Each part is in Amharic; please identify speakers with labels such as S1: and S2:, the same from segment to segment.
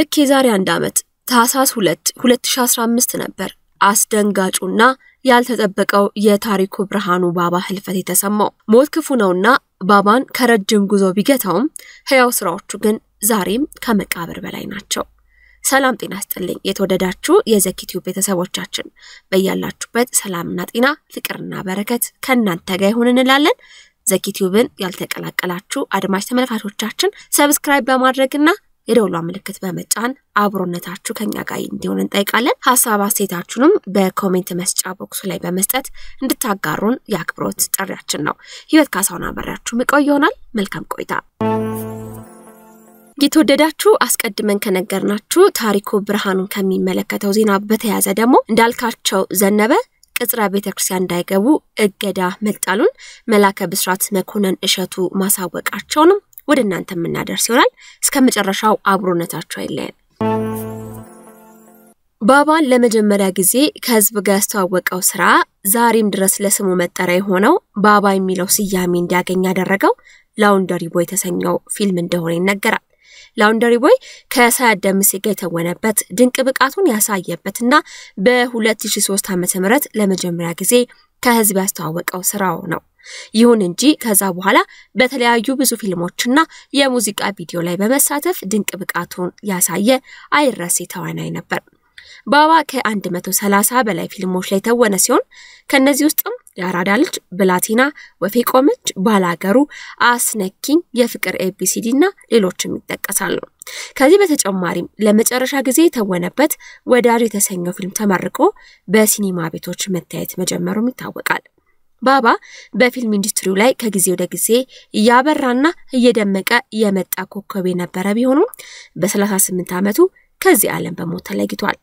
S1: ልክ የዛሬ አንድ ዓመት ታህሳስ 2 2015 ነበር አስደንጋጩና ያልተጠበቀው የታሪኩ ብርሃኑ ባባ ህልፈት የተሰማው። ሞት ክፉ ነውና ባባን ከረጅም ጉዞ ቢገታውም ህያው ስራዎቹ ግን ዛሬም ከመቃብር በላይ ናቸው። ሰላም ጤና ስጥልኝ። የተወደዳችሁ የዘኪቲዩብ ቤተሰቦቻችን በያላችሁበት ሰላምና ጤና ፍቅርና በረከት ከእናንተ ጋር ይሁን እንላለን። ዘኪቲዩብን ያልተቀላቀላችሁ አድማጭ ተመልካቾቻችን ሰብስክራይብ በማድረግና የደውሏ ምልክት በመጫን አብሮነታችሁ ከኛ ጋር እንዲሆን እንጠይቃለን። ሀሳብ አስተያየታችሁንም በኮሜንት መስጫ ቦክሱ ላይ በመስጠት እንድታጋሩን የአክብሮት ጥሪያችን ነው። ህይወት ካሳሁን አበሪያችሁ ምቆይ ይሆናል። መልካም ቆይታ። የተወደዳችሁ አስቀድመን ከነገርናችሁ ታሪኩ ብርሃኑን ከሚመለከተው ዜና በተያዘ ደግሞ እንዳልካቸው ዘነበ ቅጽረ ቤተ ክርስቲያን እንዳይገቡ እገዳ መጣሉን መላከ ብስራት መኮንን እሸቱ ማሳወቃቸውንም ወደ እናንተ የምናደርስ ይሆናል። እስከ መጨረሻው አብሮነታቸው አይለየን። ባባን ለመጀመሪያ ጊዜ ከህዝብ ጋር ያስተዋወቀው ስራ ዛሬም ድረስ ለስሙ መጠሪያ የሆነው ባባ የሚለው ስያሜ እንዲያገኝ ያደረገው ላውንደሪ ቦይ የተሰኘው ፊልም እንደሆነ ይነገራል። ላውንደሪ ቦይ ከሳያት ደምሴ ጋር የተወነበት ድንቅ ብቃቱን ያሳየበትና በ2003 ም ለመጀመሪያ ጊዜ ከህዝብ ያስተዋወቀው ስራው ነው። ይሁን እንጂ ከዛ በኋላ በተለያዩ ብዙ ፊልሞችና የሙዚቃ ቪዲዮ ላይ በመሳተፍ ድንቅ ብቃቱን ያሳየ አይረሴ ተዋናይ ነበር። ባባ ከ130 በላይ ፊልሞች ላይ የተወነ ሲሆን ከነዚህ ውስጥም የአራዳ ልጅ፣ ብላቲና፣ ወፌ ቆመች፣ ባላገሩ፣ አስነኪኝ፣ የፍቅር ኤቢሲዲ እና ሌሎችም ይጠቀሳሉ። ከዚህ በተጨማሪም ለመጨረሻ ጊዜ የተወነበት ወዳጅ የተሰኘው ፊልም ተመርቆ በሲኒማ ቤቶች መታየት መጀመሩም ይታወቃል። ባባ በፊልም ኢንዱስትሪው ላይ ከጊዜ ወደ ጊዜ እያበራና እየደመቀ የመጣ ኮከብ የነበረ ቢሆኑም በ38 ዓመቱ ከዚህ ዓለም በሞት ተለይቷል።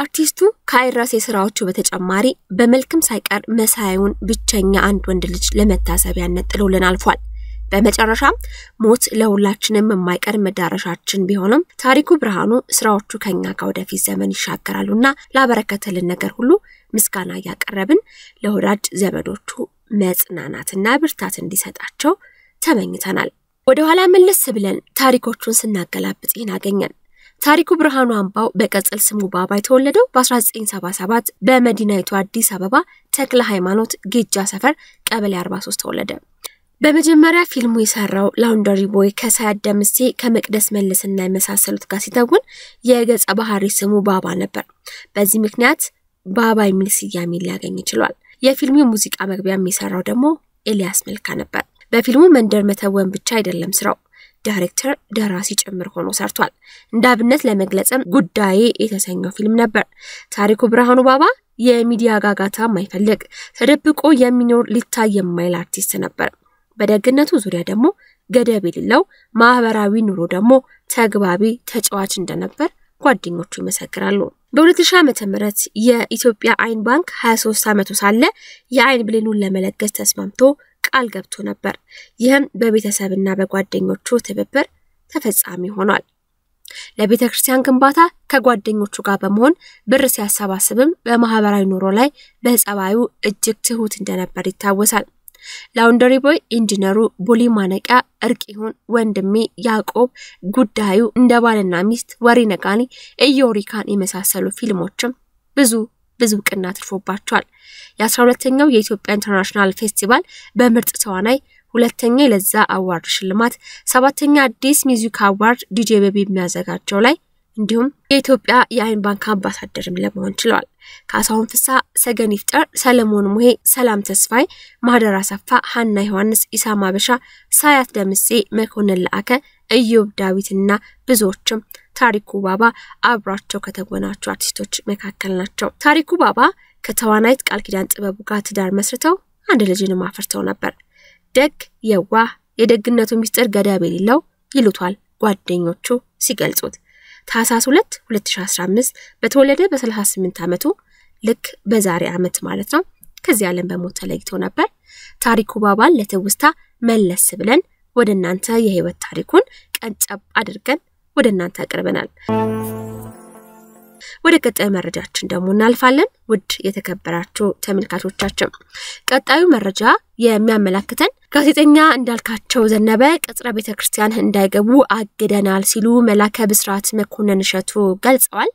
S1: አርቲስቱ ከአይራሴ ስራዎቹ በተጨማሪ በመልክም ሳይቀር መሳዩን ብቸኛ አንድ ወንድ ልጅ ለመታሰቢያነት ጥሎልን አልፏል። በመጨረሻም ሞት ለሁላችንም የማይቀር መዳረሻችን ቢሆንም ታሪኩ ብርሃኑ ስራዎቹ ከኛ ጋር ወደፊት ዘመን ይሻገራሉና ላበረከተልን ነገር ሁሉ ምስጋና እያቀረብን ለወዳጅ ዘመዶቹ መጽናናትና ብርታት እንዲሰጣቸው ተመኝተናል። ወደ ኋላ መለስ ብለን ታሪኮቹን ስናገላብጥ ይህን አገኘን። ታሪኩ ብርሃኑ አምባው በቀጽል ስሙ ባባ የተወለደው በ1977 በመዲናይቱ አዲስ አበባ ተክለ ሃይማኖት ጌጃ ሰፈር ቀበሌ 43 ተወለደ። በመጀመሪያ ፊልሙ የሰራው ላውንደሪ ቦይ ከሳያት ደምሴ ከመቅደስ መለስና የመሳሰሉት ጋር ሲተውን የገጸ ባህሪ ስሙ ባባ ነበር። በዚህ ምክንያት በአባ የሚል ስያሜ ሊያገኝ ችሏል። የፊልሙ ሙዚቃ መግቢያ የሚሰራው ደግሞ ኤልያስ መልካ ነበር። በፊልሙ መንደር መተወን ብቻ አይደለም ስራው፣ ዳይሬክተር ደራሲ ጭምር ሆኖ ሰርቷል። እንደ አብነት ለመግለጽም ጉዳዬ የተሰኘው ፊልም ነበር። ታሪኩ ብርሃኑ ባባ የሚዲያ ጋጋታ ማይፈልግ ተደብቆ የሚኖር ሊታይ የማይል አርቲስት ነበር። በደግነቱ ዙሪያ ደግሞ ገደብ የሌለው ማህበራዊ ኑሮ ደግሞ ተግባቢ ተጫዋች እንደነበር ጓደኞቹ ይመሰክራሉ። በ2000 ዓ ምህረት የኢትዮጵያ አይን ባንክ 23 ዓመቱ ሳለ የአይን ብሌኑን ለመለገስ ተስማምቶ ቃል ገብቶ ነበር። ይህም በቤተሰብና በጓደኞቹ ትብብር ተፈጻሚ ሆኗል። ለቤተ ክርስቲያን ግንባታ ከጓደኞቹ ጋር በመሆን ብር ሲያሰባስብም በማህበራዊ ኑሮ ላይ በጸባዩ እጅግ ትሁት እንደነበር ይታወሳል። ላውንደሪ ቦይ ኢንጂነሩ ቡሊ ማነቂያ ይሁን ወንድሜ ያዕቆብ ጉዳዩ እንደ ባልና ሚስት ወሬ ነጋኒ ኢዮሪካን የመሳሰሉ ፊልሞችም ብዙ ብዙ እውቅና አትርፎባቸዋል። የአስራ ሁለተኛው የኢትዮጵያ ኢንተርናሽናል ፌስቲቫል በምርጥ ተዋናይ፣ ሁለተኛ የለዛ አዋርድ ሽልማት፣ ሰባተኛ አዲስ ሚዚክ አዋርድ ዲጄ ቤቢ የሚያዘጋጀው ላይ እንዲሁም የኢትዮጵያ የአይን ባንክ አምባሳደርም ለመሆን ችለዋል። ካሳሁን ፍሳ፣ ሰገን ይፍጠር፣ ሰለሞን ሙሄ፣ ሰላም ተስፋይ፣ ማህደር አሰፋ፣ ሀና ዮሐንስ፣ ኢሳ ማበሻ፣ ሳያት ደምሴ፣ መኮንን ለአከ፣ እዮብ ዳዊትና ብዙዎችም ታሪኩ ባባ አብሯቸው ከተጎናቸው አርቲስቶች መካከል ናቸው። ታሪኩ ባባ ከተዋናይት ቃል ኪዳን ጥበቡ ጋር ትዳር መስርተው አንድ ልጅንም አፍርተው ነበር። ደግ የዋህ የደግነቱ ሚስጥር ገደብ የሌለው ይሉቷል ጓደኞቹ ሲገልጹት ታህሳስ 2 2015 በተወለደ በ38 ዓመቱ ልክ በዛሬ ዓመት ማለት ነው ከዚህ ዓለም በሞት ተለይቶ ነበር። ታሪኩ ባባል ለትውስታ መለስ ብለን ወደ እናንተ የህይወት ታሪኩን ቀንጨብ አድርገን ወደ እናንተ አቅርበናል። ወደ ቀጣዩ መረጃችን ደግሞ እናልፋለን። ውድ የተከበራችሁ ተመልካቾቻችን ቀጣዩ መረጃ የሚያመላክተን ጋዜጠኛ እንዳልካቸው ዘነበ ቅጽረ ቤተ ክርስቲያን እንዳይገቡ አግደናል ሲሉ መላከ ብስራት መኮንን እሸቱ ገልጸዋል።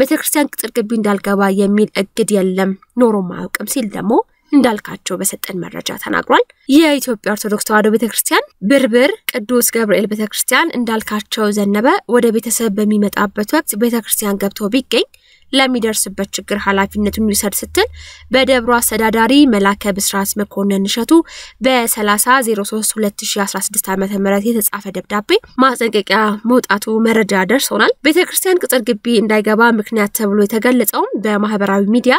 S1: ቤተ ክርስቲያን ቅጥር ግቢ እንዳልገባ የሚል እግድ የለም ኖሮም አያውቅም ሲል ደግሞ እንዳልካቸው በሰጠን መረጃ ተናግሯል። የኢትዮጵያ ኦርቶዶክስ ተዋሕዶ ቤተክርስቲያን ብርብር ቅዱስ ገብርኤል ቤተክርስቲያን እንዳልካቸው ዘነበ ወደ ቤተሰብ በሚመጣበት ወቅት ቤተክርስቲያን ገብቶ ቢገኝ ለሚደርስበት ችግር ኃላፊነቱን ይውሰድ ስትል በደብሩ አስተዳዳሪ መላከ ብስራት መኮንን እሸቱ በ 30032016 ዓ ም ዓ.ም የተጻፈ ደብዳቤ ማስጠንቀቂያ መውጣቱ መረጃ ደርሶናል። ቤተ ክርስቲያን ቅጥር ግቢ እንዳይገባ ምክንያት ተብሎ የተገለጸውም በማህበራዊ ሚዲያ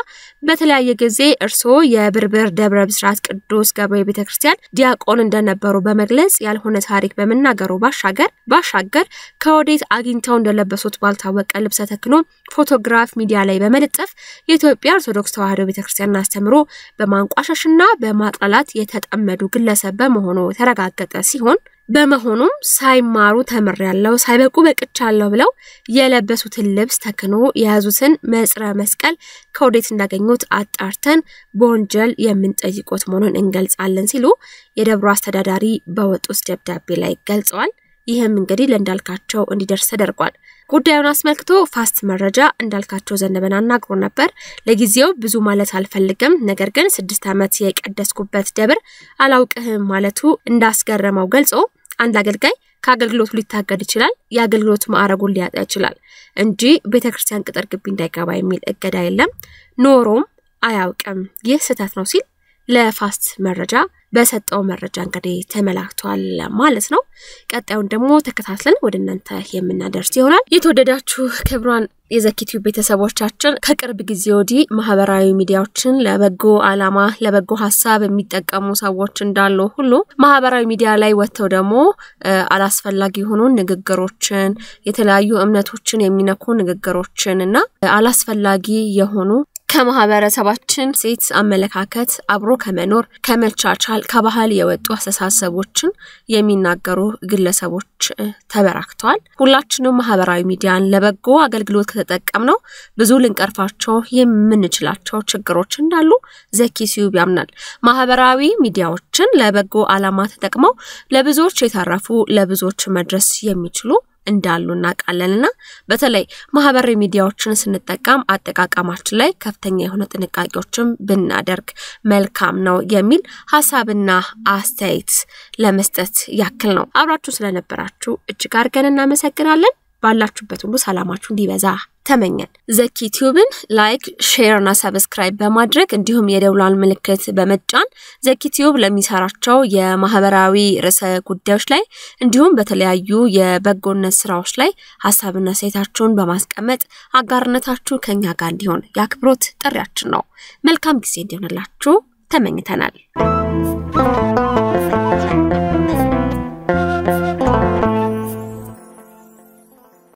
S1: በተለያየ ጊዜ እርስዎ የብርብር ደብረ ብስራት ቅዱስ ገብርኤል ቤተ ክርስቲያን ዲያቆን እንደነበሩ በመግለጽ ያልሆነ ታሪክ በመናገሩ ባሻገር ባሻገር ከወዴት አግኝተው እንደለበሱት ባልታወቀ ልብሰ ተክኖ ፎቶግራፍ ሚዲያ ላይ በመለጠፍ የኢትዮጵያ ኦርቶዶክስ ተዋሕዶ ቤተክርስቲያንን አስተምሮ በማንቋሸሽና በማጥላላት የተጠመዱ ግለሰብ በመሆኑ ተረጋገጠ ሲሆን በመሆኑም ሳይማሩ ተምር ያለው ሳይበቁ በቅቻለሁ ብለው የለበሱትን ልብስ ተክኖ የያዙትን መጽረ መስቀል ከወዴት እንዳገኙት አጣርተን በወንጀል የምንጠይቆት መሆኑን እንገልጻለን ሲሉ የደብሮ አስተዳዳሪ በወጡት ደብዳቤ ላይ ገልጸዋል። ይህም እንግዲህ ለእንዳልካቸው እንዲደርስ ተደርጓል። ጉዳዩን አስመልክቶ ፋስት መረጃ እንዳልካቸው ዘነበን አናግሮ ነበር። ለጊዜው ብዙ ማለት አልፈልግም፣ ነገር ግን ስድስት ዓመት የቀደስኩበት ደብር አላውቅህም ማለቱ እንዳስገረመው ገልጾ አንድ አገልጋይ ከአገልግሎቱ ሊታገድ ይችላል፣ የአገልግሎት ማዕረጉን ሊያጣ ይችላል እንጂ ቤተ ክርስቲያን ቅጥር ግቢ እንዳይገባ የሚል እገዳ የለም፣ ኖሮም አያውቅም። ይህ ስህተት ነው ሲል ለፋስት መረጃ በሰጠው መረጃ እንግዲህ ተመላክቷል ማለት ነው። ቀጣዩን ደግሞ ተከታትለን ወደ እናንተ የምናደርስ ይሆናል። የተወደዳችሁ ክብሯን የዘኪቲው ቤተሰቦቻችን ከቅርብ ጊዜ ወዲህ ማህበራዊ ሚዲያዎችን ለበጎ አላማ ለበጎ ሀሳብ የሚጠቀሙ ሰዎች እንዳሉ ሁሉ ማህበራዊ ሚዲያ ላይ ወጥተው ደግሞ አላስፈላጊ የሆኑ ንግግሮችን የተለያዩ እምነቶችን የሚነኩ ንግግሮችን እና አላስፈላጊ የሆኑ ከማህበረሰባችን ሴት አመለካከት አብሮ ከመኖር ከመቻቻል ከባህል የወጡ አስተሳሰቦችን የሚናገሩ ግለሰቦች ተበራክተዋል። ሁላችንም ማህበራዊ ሚዲያን ለበጎ አገልግሎት ከተጠቀምነው ብዙ ልንቀርፋቸው የምንችላቸው ችግሮች እንዳሉ ዘኪ ሲዩብ ያምናል። ማህበራዊ ሚዲያዎችን ለበጎ ዓላማ ተጠቅመው ለብዙዎች የተረፉ ለብዙዎች መድረስ የሚችሉ እንዳሉ እናውቃለን በተለይ ማህበራዊ ሚዲያዎችን ስንጠቀም አጠቃቀማችን ላይ ከፍተኛ የሆነ ጥንቃቄዎችን ብናደርግ መልካም ነው የሚል ሀሳብና አስተያየት ለመስጠት ያክል ነው። አብራችሁ ስለነበራችሁ እጅግ አድርገን እናመሰግናለን። ባላችሁበት ሁሉ ሰላማችሁ እንዲበዛ ተመኘን። ዘኪ ቲዩብን ላይክ፣ ሼር እና ሰብስክራይብ በማድረግ እንዲሁም የደውላል ምልክት በመጫን ዘኪ ቲዩብ ለሚሰራቸው የማህበራዊ ርዕሰ ጉዳዮች ላይ እንዲሁም በተለያዩ የበጎነት ስራዎች ላይ ሀሳብና ሴታቸውን በማስቀመጥ አጋርነታችሁ ከኛ ጋር እንዲሆን የአክብሮት ጥሪያችን ነው። መልካም ጊዜ እንዲሆንላችሁ ተመኝተናል።